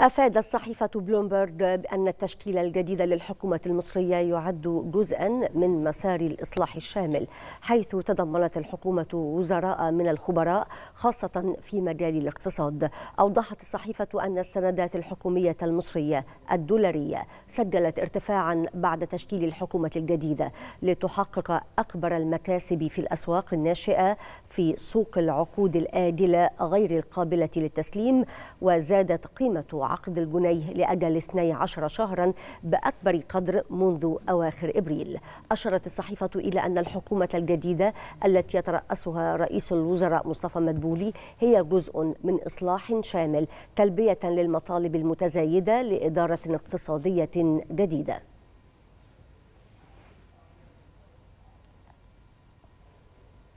أفادت صحيفة بلومبرج بأن التشكيل الجديد للحكومة المصرية يعد جزءا من مسار الإصلاح الشامل حيث تضمنت الحكومة وزراء من الخبراء خاصة في مجال الاقتصاد أوضحت الصحيفة أن السندات الحكومية المصرية الدولارية سجلت ارتفاعا بعد تشكيل الحكومة الجديدة لتحقق أكبر المكاسب في الأسواق الناشئة في سوق العقود الآجلة غير القابلة للتسليم وزادت قيمة عقد الجنيه لأجل 12 شهرا بأكبر قدر منذ أواخر إبريل أشرت الصحيفة إلى أن الحكومة الجديدة التي يترأسها رئيس الوزراء مصطفى مدبولي هي جزء من إصلاح شامل تلبية للمطالب المتزايدة لإدارة اقتصادية جديدة